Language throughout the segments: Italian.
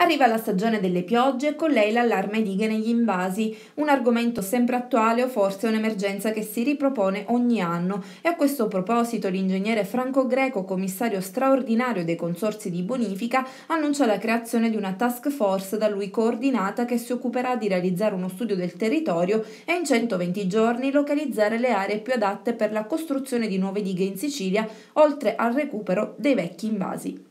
Arriva la stagione delle piogge e con lei l'allarme dighe negli invasi, un argomento sempre attuale o forse un'emergenza che si ripropone ogni anno e a questo proposito l'ingegnere Franco Greco, commissario straordinario dei consorsi di bonifica, annuncia la creazione di una task force da lui coordinata che si occuperà di realizzare uno studio del territorio e in 120 giorni localizzare le aree più adatte per la costruzione di nuove dighe in Sicilia, oltre al recupero dei vecchi invasi.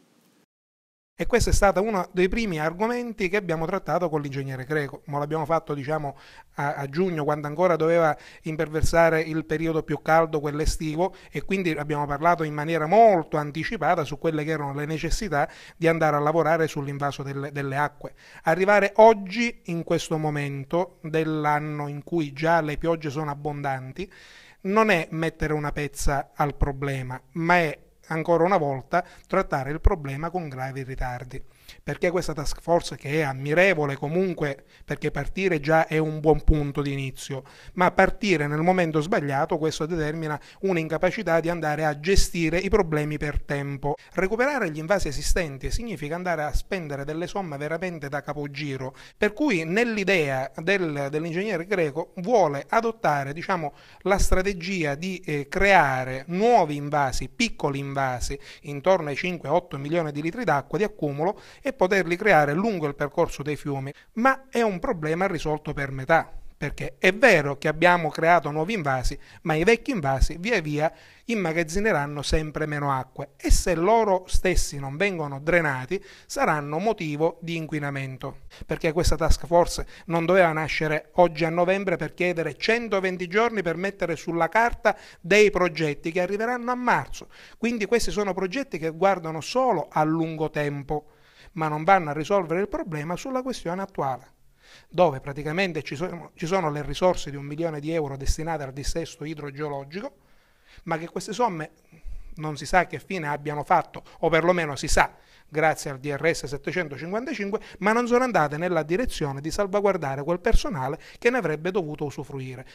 E questo è stato uno dei primi argomenti che abbiamo trattato con l'ingegnere greco, ma l'abbiamo fatto diciamo, a, a, giugno quando ancora doveva imperversare il periodo più caldo, quell'estivo, e quindi abbiamo parlato in maniera molto anticipata su quelle che erano le necessità di andare a lavorare sull'invaso delle, delle acque. Arrivare oggi, in questo momento dell'anno in cui già le piogge sono abbondanti, non è mettere una pezza al problema, ma è ancora una volta trattare il problema con gravi ritardi. Perché questa task force che è ammirevole comunque, perché partire già è un buon punto di inizio, ma partire nel momento sbagliato questo determina un'incapacità di andare a gestire i problemi per tempo. Recuperare gli invasi esistenti significa andare a spendere delle somme veramente da capogiro, per cui nell'idea del, dell'ingegnere greco vuole adottare diciamo, la strategia di eh, creare nuovi invasi, piccoli invasi, invasi intorno ai 5-8 milioni di litri d'acqua di accumulo e poterli creare lungo il percorso dei fiumi, ma è un problema risolto per metà perché è vero che abbiamo creato nuovi invasi, ma i vecchi invasi via via immagazzineranno sempre meno acque e se loro stessi non vengono drenati saranno motivo di inquinamento. Perché questa task force non doveva nascere oggi a novembre per chiedere 120 giorni per mettere sulla carta dei progetti che arriveranno a marzo. Quindi questi sono progetti che guardano solo a lungo tempo, ma non vanno a risolvere il problema sulla questione attuale dove praticamente ci sono, ci sono le risorse di un milione di euro destinate al dissesto idrogeologico, ma che queste somme non si sa che fine abbiano fatto, o perlomeno si sa, grazie al DRS 755, ma non sono andate nella direzione di salvaguardare quel personale che ne avrebbe dovuto usufruire.